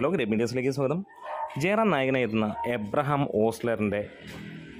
hello Grab മീഡിയസിലേക്ക് സ്വാഗതം ജയറാം നായകനായിരുന്ന എബ്രഹാം ഓസ്ലറിൻ്റെ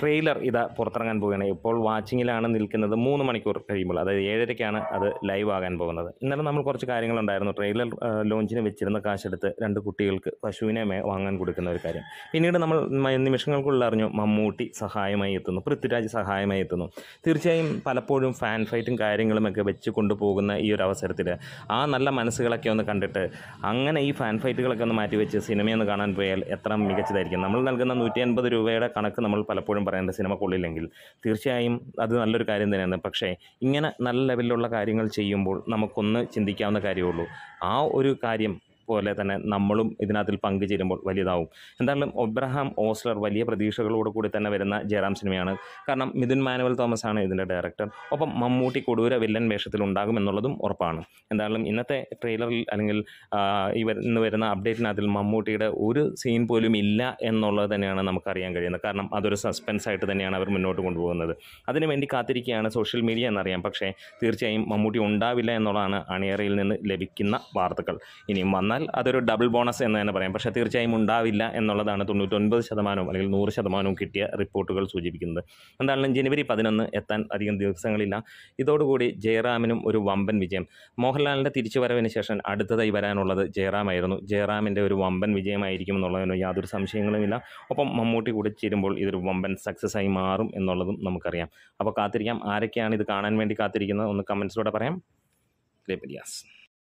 ട്രെയിലർ ഇതാ പുറത്തിറങ്ങാൻ പോവുകയാണ് ഇപ്പോൾ വാച്ചിങ്ങിലാണ് നിൽക്കുന്നത് മൂന്ന് മണിക്കൂർ കഴിയുമ്പോൾ അതായത് ഏഴരയ്ക്കാണ് അത് ലൈവ് ആകാൻ പോകുന്നത് ഇന്നലെ നമ്മൾ കുറച്ച് കാര്യങ്ങളുണ്ടായിരുന്നു ട്രെയിലർ ലോഞ്ചിന് വെച്ചിരുന്ന കാശെടുത്ത് രണ്ട് കുട്ടികൾക്ക് പശുവിനെ വാങ്ങാൻ കൊടുക്കുന്ന ഒരു കാര്യം പിന്നീട് നമ്മൾ നിമിഷങ്ങൾക്കുള്ളിൽ അറിഞ്ഞു മമ്മൂട്ടി സഹായമായി എത്തുന്നു പൃഥ്വിരാജ് സഹായമായി എത്തുന്നു തീർച്ചയായും പലപ്പോഴും ഫാൻ ഫൈറ്റും കാര്യങ്ങളുമൊക്കെ വെച്ച് കൊണ്ടുപോകുന്ന ഈ ഒരു അവസരത്തിൽ ആ നല്ല മനസ്സുകളൊക്കെ ഒന്ന് കണ്ടിട്ട് അങ്ങനെ ഈ ഫാൻ ഫൈറ്റുകളൊക്കെ ഒന്ന് മാറ്റിവെച്ച് സിനിമയൊന്ന് കാണാൻ പോയാൽ എത്ര മികച്ചതായിരിക്കും നമ്മൾ നൽകുന്ന നൂറ്റി അൻപത് രൂപയുടെ കണക്ക് നമ്മൾ പലപ്പോഴും പറയേണ്ട സിനിമ കൊള്ളില്ലെങ്കിൽ തീർച്ചയായും അത് നല്ലൊരു കാര്യം തന്നെയാണ് പക്ഷേ ഇങ്ങനെ നല്ല ലെവലിലുള്ള കാര്യങ്ങൾ ചെയ്യുമ്പോൾ നമുക്കൊന്ന് ചിന്തിക്കാവുന്ന കാര്യമുള്ളൂ ആ ഒരു കാര്യം പോലെ തന്നെ നമ്മളും ഇതിനകത്തിൽ പങ്കുചേരുമ്പോൾ വലിയതാവും എന്തായാലും ഒബ്രഹാം ഓസ്ലർ വലിയ പ്രതീക്ഷകളോട് കൂടി തന്നെ വരുന്ന ജയറാം സിനിമയാണ് കാരണം മിഥുൻ മാനുവൽ തോമസ് ആണ് ഇതിൻ്റെ ഡയറക്ടർ ഒപ്പം മമ്മൂട്ടി കൊടൂര വില്ലൻ വേഷത്തിൽ ഉണ്ടാകും എന്നുള്ളതും ഉറപ്പാണ് എന്തായാലും ഇന്നത്തെ ട്രെയിലറിൽ അല്ലെങ്കിൽ ഈ ഇന്ന് വരുന്ന അപ്ഡേറ്റിനകത്തിൽ മമ്മൂട്ടിയുടെ ഒരു സീൻ പോലും ഇല്ല എന്നുള്ളത് തന്നെയാണ് നമുക്കറിയാൻ കഴിയുന്നത് കാരണം അതൊരു സസ്പെൻസ് ആയിട്ട് തന്നെയാണ് അവർ മുന്നോട്ട് കൊണ്ടുപോകുന്നത് അതിനുവേണ്ടി കാത്തിരിക്കുകയാണ് സോഷ്യൽ മീഡിയ എന്നറിയാം പക്ഷേ തീർച്ചയായും മമ്മൂട്ടി ഉണ്ടാവില്ല എന്നുള്ളതാണ് അണിയറയിൽ നിന്ന് ലഭിക്കുന്ന വാർത്തകൾ ഇനിയും വന്നാൽ വന്നാൽ അതൊരു ഡബിൾ ബോണസ് എന്ന് തന്നെ പറയാം പക്ഷേ തീർച്ചയായും ഉണ്ടാവില്ല എന്നുള്ളതാണ് തൊണ്ണൂറ്റൊൻപത് ശതമാനവും അല്ലെങ്കിൽ നൂറ് ശതമാനവും കിട്ടിയ റിപ്പോർട്ടുകൾ സൂചിപ്പിക്കുന്നത് എന്തായാലും ജനുവരി പതിനൊന്ന് എത്താൻ അധികം ദിവസങ്ങളില്ല ഇതോടുകൂടി ജയറാമിനും ഒരു വമ്പൻ വിജയം മോഹൻലാലിൻ്റെ തിരിച്ചുവരവിന് ശേഷം അടുത്തതായി വരാനുള്ളത് ജയറാമായിരുന്നു ജയറാമിൻ്റെ ഒരു വമ്പൻ വിജയമായിരിക്കും എന്നുള്ളതിന് യാതൊരു സംശയങ്ങളുമില്ല ഒപ്പം മമ്മൂട്ടി കൂടി ചേരുമ്പോൾ ഇതൊരു വമ്പൻ സക്സസ് ആയി മാറും എന്നുള്ളതും നമുക്കറിയാം അപ്പോൾ കാത്തിരിക്കാം ആരൊക്കെയാണ് ഇത് കാണാൻ വേണ്ടി കാത്തിരിക്കുന്നത് ഒന്ന് കമൻസിലൂടെ പറയാം ഗ്രേപ്പ്